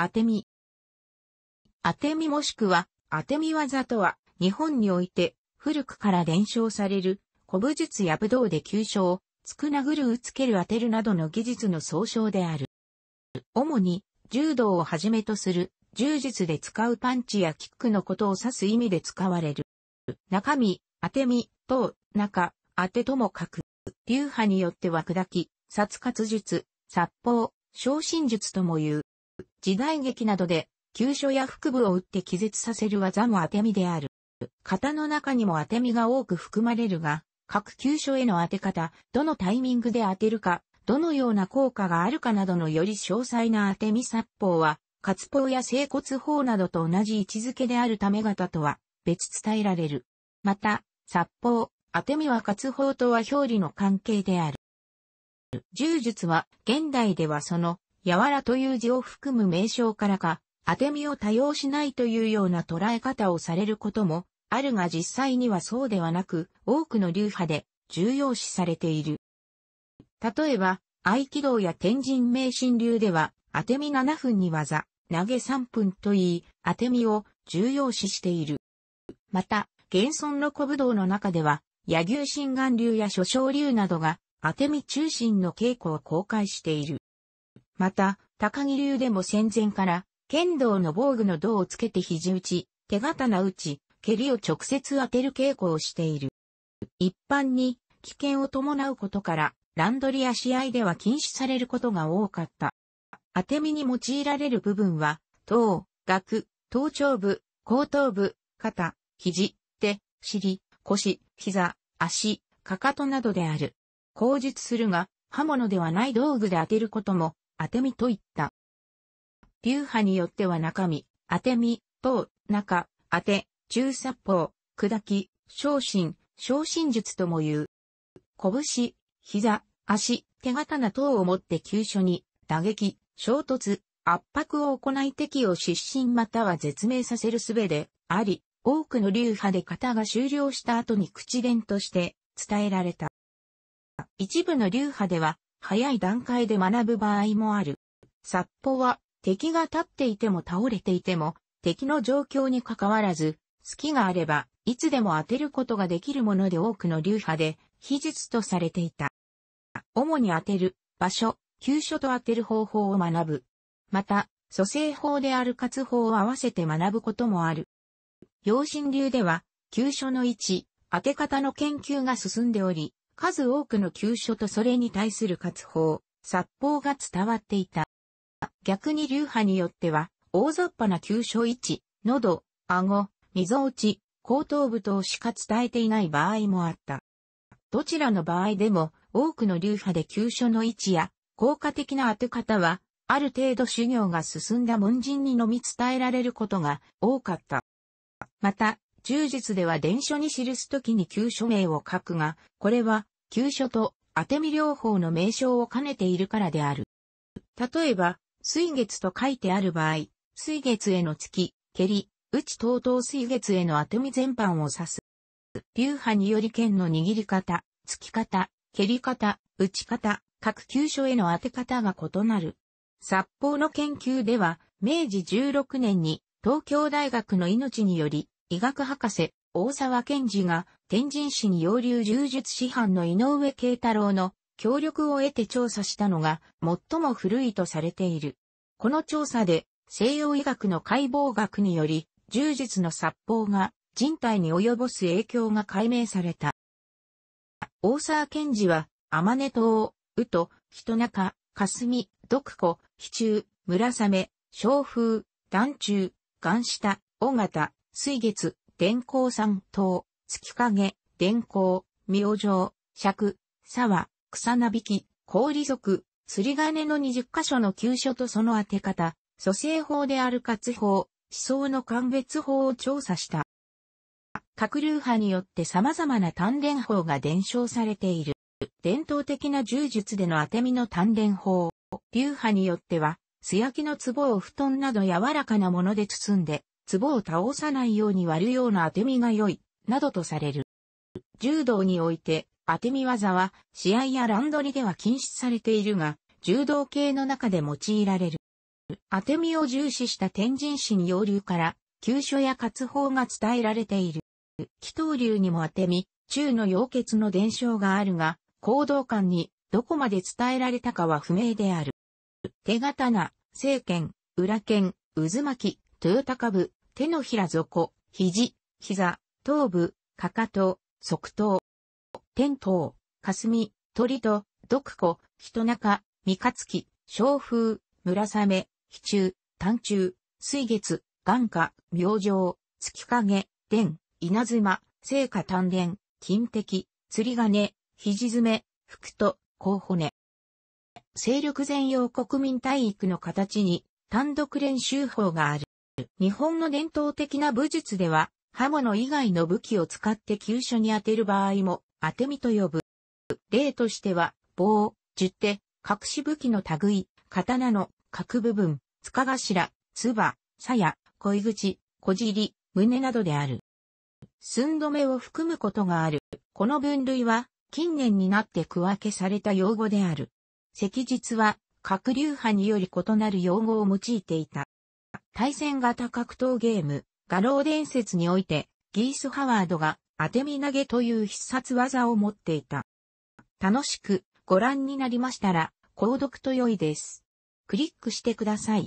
当て身。当て身もしくは、当て身技とは、日本において、古くから伝承される、古武術や武道で急所を、つくなぐるうつける当てるなどの技術の総称である。主に、柔道をはじめとする、柔術で使うパンチやキックのことを指す意味で使われる。中身、当て身、等、中、当てとも書く。流派によっては砕き、殺活術、殺法、昇進術とも言う。時代劇などで、急所や腹部を打って気絶させる技も当て身である。型の中にも当て身が多く含まれるが、各急所への当て方、どのタイミングで当てるか、どのような効果があるかなどのより詳細な当て身殺法は、活法や整骨法などと同じ位置づけであるため型とは別伝えられる。また、殺法、当て身は活法とは表裏の関係である。柔術は現代ではその柔らという字を含む名称からか、当て身を多用しないというような捉え方をされることも、あるが実際にはそうではなく、多くの流派で重要視されている。例えば、合気道や天神名神流では、当て身7分に技、投げ3分と言い、当て身を重要視している。また、現存の古武道の中では、野牛心眼流や諸生流などが、当て身中心の稽古を公開している。また、高木流でも戦前から、剣道の防具の胴をつけて肘打ち、手刀打ち、蹴りを直接当てる稽古をしている。一般に、危険を伴うことから、ランドリや試合では禁止されることが多かった。当て身に用いられる部分は、頭、額、頭頂部、後頭部、肩、肘、手、尻、腰、膝、足、かかとなどである。口述するが、刃物ではない道具で当てることも当て身といった。流派によっては中身、当て身、等、中、当て、中殺法、砕き、昇進、昇進術とも言う。拳、膝、足、手刀等をもって急所に、打撃、衝突、圧迫を行い敵を失神または絶命させるすべであり、多くの流派で型が終了した後に口伝として伝えられた。一部の流派では、早い段階で学ぶ場合もある。殺法は、敵が立っていても倒れていても、敵の状況に関わらず、隙があれば、いつでも当てることができるもので多くの流派で、秘術とされていた。主に当てる、場所、急所と当てる方法を学ぶ。また、蘇生法である活法を合わせて学ぶこともある。養心流では、急所の位置、当て方の研究が進んでおり、数多くの急所とそれに対する活法、殺法が伝わっていた。逆に流派によっては、大雑把な急所位置、喉、顎、溝落ち、後頭部等しか伝えていない場合もあった。どちらの場合でも、多くの流派で急所の位置や、効果的な当て方は、ある程度修行が進んだ門人にのみ伝えられることが多かった。また、忠術では伝書に記すときに急所名を書くが、これは、急所と当て身療法の名称を兼ねているからである。例えば、水月と書いてある場合、水月への月、蹴り、打ち等々水月への当て身全般を指す。流派により剣の握り方、突き方、蹴り方、打ち方、各急所への当て方が異なる。札幌の研究では、明治16年に東京大学の命により、医学博士、大沢健二が、天神市に洋流柔術師範の井上慶太郎の協力を得て調査したのが最も古いとされている。この調査で西洋医学の解剖学により柔術の殺法が人体に及ぼす影響が解明された。大沢賢治は、天音島、宇都、人中、霞、独子、非中、村雨、小風、団中、岩下、尾形、水月、電光山東、月影、電光、明星、尺、沢、草なびき、氷族、釣り金の20箇所の急所とその当て方、蘇生法である活法、思想の鑑別法を調査した。各流派によって様々な鍛錬法が伝承されている。伝統的な柔術での当て身の鍛錬法。流派によっては、素焼きの壺を布団など柔らかなもので包んで、壺を倒さないように割るような当て身が良い、などとされる。柔道において、当て身技は、試合や乱取りでは禁止されているが、柔道系の中で用いられる。当て身を重視した天神に要流から、急所や活法が伝えられている。祈祷流にも当て身、中の溶血の伝承があるが、行動感にどこまで伝えられたかは不明である。手刀、聖剣、裏剣、渦巻き、豊高部、手のひら底、肘、膝、頭部、かかと、側頭、天頭、霞、鳥と、毒子、人中、三日月、小風、村雨、飛中、短中、水月、眼下、明星、月影、伝、稲妻、聖火丹田、金敵、釣り金、肘爪、服と、甲骨。勢力全容国民体育の形に単独練習法がある。日本の伝統的な武術では、刃物以外の武器を使って急所に当てる場合も、当て身と呼ぶ。例としては、棒、十手、隠し武器の類、刀の各部分、塚頭、唾、鞘、恋口、小尻、胸などである。寸止めを含むことがある。この分類は、近年になって区分けされた用語である。石実は、各流派により異なる用語を用いていた。対戦型格闘ゲーム、画廊伝説において、ギース・ハワードが当て身投げという必殺技を持っていた。楽しくご覧になりましたら、購読と良いです。クリックしてください。